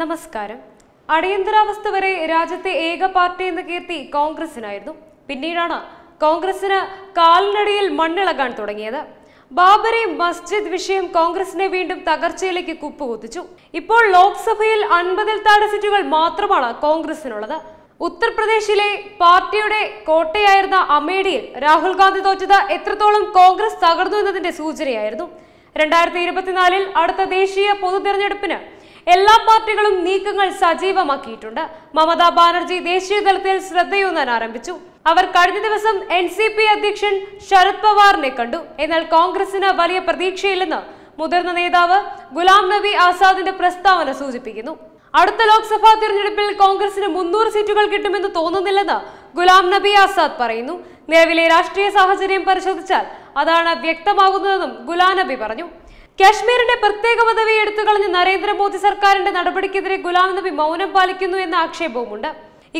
നമസ്കാരം അടിയന്തരാവസ്ഥ വരെ രാജ്യത്തെ ഏക പാർട്ടി എന്ന കീർത്തി കോൺഗ്രസിനായിരുന്നു പിന്നീടാണ് കോൺഗ്രസിന് കാലിനടിയിൽ മണ്ണിളകാൻ തുടങ്ങിയത് ബാബറി മസ്ജിദ് വിഷയം കോൺഗ്രസിനെ വീണ്ടും തകർച്ചയിലേക്ക് കുപ്പുകുത്തിച്ചു ഇപ്പോൾ ലോക്സഭയിൽ അൻപതിൽ താഴെ സീറ്റുകൾ മാത്രമാണ് കോൺഗ്രസിനുള്ളത് ഉത്തർപ്രദേശിലെ പാർട്ടിയുടെ കോട്ടയായിരുന്ന അമേഠിയിൽ രാഹുൽ ഗാന്ധി തോറ്റത് എത്രത്തോളം കോൺഗ്രസ് തകർന്നു എന്നതിന്റെ സൂചനയായിരുന്നു രണ്ടായിരത്തി ഇരുപത്തിനാലിൽ അടുത്ത ദേശീയ പൊതു തെരഞ്ഞെടുപ്പിന് എല്ലാ പാർട്ടികളും നീക്കങ്ങൾ സജീവമാക്കിയിട്ടുണ്ട് മമതാ ബാനർജി ദേശീയ തലത്തിൽ ശ്രദ്ധയൂന്നാൻ ആരംഭിച്ചു അവർ കഴിഞ്ഞ ദിവസം എൻ സി പി അധ്യക്ഷൻ ശരത് പവാറിനെ കണ്ടു എന്നാൽ കോൺഗ്രസിന് വലിയ പ്രതീക്ഷയില്ലെന്ന് മുതിർന്ന നേതാവ് ഗുലാം നബി ആസാദിന്റെ പ്രസ്താവന സൂചിപ്പിക്കുന്നു അടുത്ത ലോക്സഭാ തിരഞ്ഞെടുപ്പിൽ കോൺഗ്രസിന് മുന്നൂറ് സീറ്റുകൾ കിട്ടുമെന്ന് തോന്നുന്നില്ലെന്ന് ഗുലാം നബി ആസാദ് പറയുന്നു നിലവിലെ രാഷ്ട്രീയ സാഹചര്യം പരിശോധിച്ചാൽ അതാണ് വ്യക്തമാകുന്നതെന്നും ഗുലാം നബി പറഞ്ഞു കശ്മീരിന്റെ പ്രത്യേക പദവി കളഞ്ഞ നരേന്ദ്രമോദി സർക്കാരിന്റെ നടപടിക്കെതിരെ ഗുലാം നബി മൗനം പാലിക്കുന്നു എന്ന ആക്ഷേപവുമുണ്ട്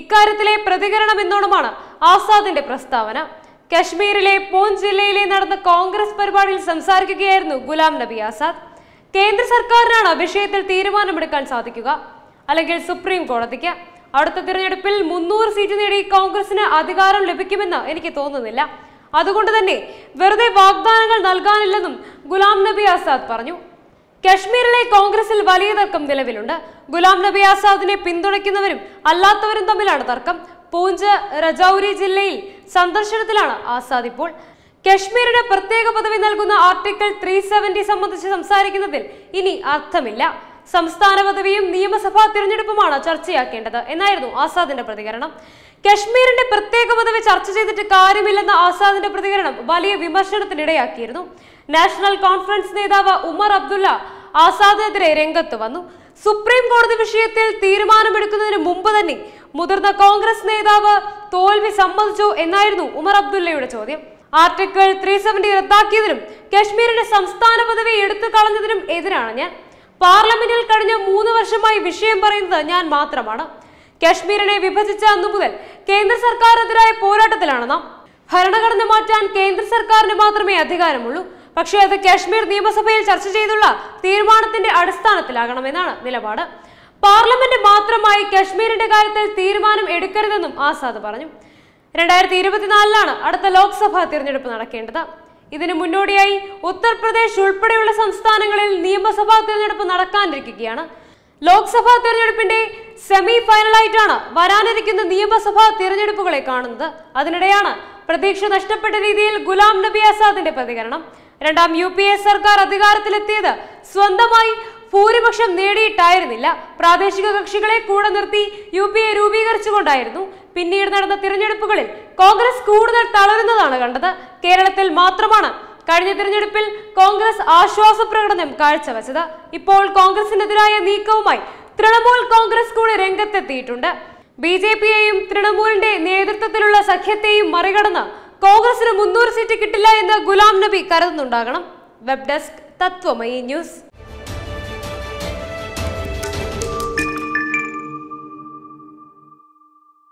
ഇക്കാര്യത്തിലെ പ്രതികരണം എന്നോണമാണ് ആസാദിന്റെ പ്രസ്താവന കശ്മീരിലെ പൂഞ്ച് ജില്ലയിലെ നടന്ന കോൺഗ്രസ് പരിപാടിയിൽ സംസാരിക്കുകയായിരുന്നു ഗുലാം നബി ആസാദ് കേന്ദ്ര സർക്കാരിനാണ് വിഷയത്തിൽ തീരുമാനമെടുക്കാൻ സാധിക്കുക അല്ലെങ്കിൽ സുപ്രീം കോടതിക്ക് അടുത്ത തിരഞ്ഞെടുപ്പിൽ മുന്നൂറ് സീറ്റ് നേടി കോൺഗ്രസിന് അധികാരം ലഭിക്കുമെന്ന് എനിക്ക് തോന്നുന്നില്ല അതുകൊണ്ട് തന്നെ വെറുതെ വാഗ്ദാനങ്ങൾ നൽകാനില്ലെന്നും ഗുലാം നബി ആസാദ് പറഞ്ഞു കശ്മീരിലെ കോൺഗ്രസിൽ വലിയ തർക്കം നിലവിലുണ്ട് ഗുലാം നബി ആസാദിനെ പിന്തുണയ്ക്കുന്നവരും അല്ലാത്തവരും തമ്മിലാണ് തർക്കം പൂഞ്ച് രജൌരി ജില്ലയിൽ സന്ദർശനത്തിലാണ് ആസാദ് ഇപ്പോൾ കശ്മീരിന് പ്രത്യേക പദവി നൽകുന്ന ആർട്ടിക്കിൾ ത്രീ സംബന്ധിച്ച് സംസാരിക്കുന്നതിൽ ഇനി അർത്ഥമില്ല സംസ്ഥാന പദവിയും നിയമസഭാ തിരഞ്ഞെടുപ്പുമാണ് ചർച്ചയാക്കേണ്ടത് എന്നായിരുന്നു ആസാദിന്റെ പ്രതികരണം കശ്മീരിന്റെ പ്രത്യേക പദവി ചർച്ച ചെയ്തിട്ട് കാര്യമില്ലെന്ന ആസാദിന്റെ പ്രതികരണം വലിയ വിമർശനത്തിനിടയാക്കിയിരുന്നു നാഷണൽ കോൺഫറൻസ് നേതാവ് ഉമർ അബ്ദുള്ള ആസാദിനെതിരെ രംഗത്ത് വന്നു സുപ്രീം കോടതി വിഷയത്തിൽ തീരുമാനമെടുക്കുന്നതിന് മുമ്പ് തന്നെ മുതിർന്ന കോൺഗ്രസ് നേതാവ് തോൽവി സമ്മതിച്ചു എന്നായിരുന്നു ഉമർ അബ്ദുള്ളയുടെ ചോദ്യം ആർട്ടിക്കിൾ ത്രീ സെവന്റി റദ്ദാക്കിയതിനും കശ്മീരിന്റെ സംസ്ഥാന പദവി എടുത്തു കളഞ്ഞതിനും എതിരാണ് ഞാൻ പാർലമെന്റിൽ കഴിഞ്ഞ മൂന്ന് വർഷമായി വിഷയം പറയുന്നത് ഞാൻ മാത്രമാണ് കശ്മീരിനെ വിഭജിച്ച അന്ന് മുതൽ കേന്ദ്ര സർക്കാരിനെതിരായ പോരാട്ടത്തിലാണ് നാം ഭരണഘടന മാറ്റാൻ കേന്ദ്ര സർക്കാരിന് മാത്രമേ അധികാരമുള്ളൂ പക്ഷേ അത് കാശ്മീർ നിയമസഭയിൽ ചർച്ച ചെയ്തുള്ള തീരുമാനത്തിന്റെ അടിസ്ഥാനത്തിലാകണമെന്നാണ് നിലപാട് പാർലമെന്റ് മാത്രമായി കാശ്മീരിന്റെ കാര്യത്തിൽ തീരുമാനം എടുക്കരുതെന്നും ആസാദ് പറഞ്ഞു രണ്ടായിരത്തി ഇരുപത്തിനാലിലാണ് അടുത്ത ലോക്സഭാ തിരഞ്ഞെടുപ്പ് നടക്കേണ്ടത് ഇതിനു മുന്നോടിയായി ഉത്തർപ്രദേശ് ഉൾപ്പെടെയുള്ള സംസ്ഥാനങ്ങളിൽ നിയമസഭാ തിരഞ്ഞെടുപ്പ് നടക്കാനിരിക്കുകയാണ് ലോക്സഭാ തിരഞ്ഞെടുപ്പിന്റെ സെമി ഫൈനലായിട്ടാണ് വരാനിരിക്കുന്ന നിയമസഭാ തിരഞ്ഞെടുപ്പുകളെ കാണുന്നത് അതിനിടെയാണ് പ്രതീക്ഷ നഷ്ടപ്പെട്ട രീതിയിൽ ഗുലാം നബി ആസാദിന്റെ പ്രതികരണം രണ്ടാം യു പി എ സർക്കാർ അധികാരത്തിലെത്തിയത് സ്വന്തമായി ഭൂരിപക്ഷം നേടിയിട്ടായിരുന്നില്ല പ്രാദേശിക കക്ഷികളെ കൂടെ നിർത്തി യു പി എ രൂപീകരിച്ചുകൊണ്ടായിരുന്നു പിന്നീട് നടന്ന തിരഞ്ഞെടുപ്പുകളിൽ കോൺഗ്രസ് കൂടുതൽ തളരുന്നതാണ് കണ്ടത് കേരളത്തിൽ മാത്രമാണ് കഴിഞ്ഞ തിരഞ്ഞെടുപ്പിൽ കോൺഗ്രസ് ആശ്വാസ പ്രകടനം കാഴ്ചവെച്ചത് ഇപ്പോൾ കോൺഗ്രസിനെതിരായ നീക്കവുമായി തൃണമൂൽ കോൺഗ്രസ് കൂടി രംഗത്തെത്തിയിട്ടുണ്ട് ബി ജെ പിയെയും തൃണമൂലിന്റെ നേതൃത്വത്തിലുള്ള സഖ്യത്തെയും മറികടന്ന് കോൺഗ്രസിന് മുന്നൂറ് സീറ്റ് കിട്ടില്ല എന്ന് ഗുലാം നബി കരുതുന്നുണ്ടാകണം വെബ് ഡെസ്ക് തത്വമയി ന്യൂസ്